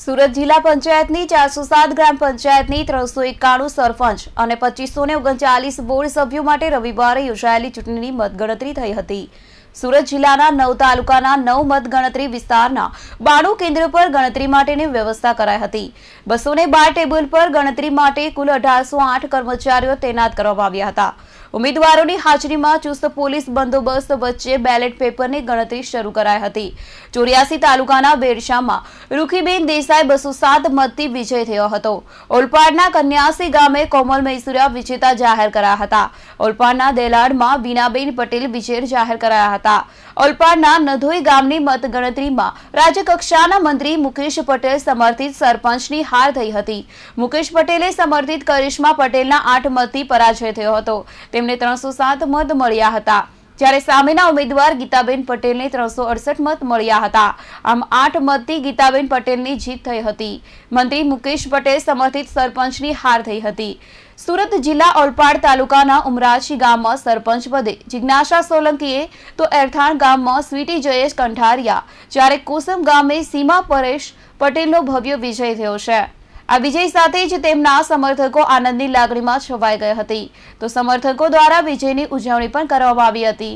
સુરત જિલ્લા પંચાયતની ચારસો સાત ગ્રામ પંચાયતની ત્રણસો એકાણું સરપંચ અને પચીસો ને ઓગણચાલીસ બોર્ડ સભ્યો માટે રવિવારે યોજાયેલી ચૂંટણીની મતગણતરી થઈ હતી સુરત જિલ્લાના નવ તાલુકાના નવ મતગણતરી વિસ્તારના બાણું કેન્દ્ર પર ગણતરી માટેની વ્યવસ્થા કરાઈ હતી બસો ને બાર ટેબલ પર ગણતરી માટે કુલ અઢારસો આઠ કર્મચારીઓ તૈનાત કરવામાં આવ્યા હતા ઉમેદવારોની હાજરીમાં ચુસ્ત પોલીસ બંદોબસ્ત વચ્ચે બેલેટ પેપરની ગણતરી શરૂ કરાઈ હતી ચોર્યાસી તાલુકાના વેરશામાં રૂખીબેન દેસાઈ બસો સાત મતથી વિજય થયો હતો ઓલપાડના કન્યાસી ગામે કોમલ મૈસુરા વિજેતા જાહેર કરાયા હતા ઓલપાડના દેલાડમાં બીનાબેન પટેલ વિજેર જાહેર કરાયા હતા ઓલપાડના નધોઈ ગામની મતગણતરીમાં રાજ્યકક્ષાના મંત્રી મુકેશ પટેલ સમર્થિત સરપંચની હાર થઈ હતી મુકેશ પટેલે સમર્થિત કરિશ્મા પટેલના આઠ મતથી પરાજય થયો હતો તેમને ત્રણસો મત મળ્યા હતા જ્યારે સામેના ઉમેદવાર ગીતાબેન પટેલને ત્રણસો મત મળ્યા હતા આમ આઠ મતથી ગીતાબેન પટેલની જીત થઈ હતી મંત્રી મુકેશ પટેલ સમર્થિત સરપંચની હાર થઈ હતી સુરત જિલ્લા ઓલપાડ તાલુકાના ઉમરાછી ગામમાં સરપંચ પદે જિજ્ઞાસા સોલંકીએ તો એરથાણ ગામમાં સ્વીટી જયેશ કંઠારિયા જ્યારે કોસમ ગામે સીમા પરેશ પટેલનો ભવ્ય વિજય થયો છે આ વિજય સાથે જ તેમના સમર્થકો આનંદની લાગણીમાં છવાઈ ગઈ હતી તો સમર્થકો દ્વારા વિજયની ઉજવણી પણ કરવામાં આવી હતી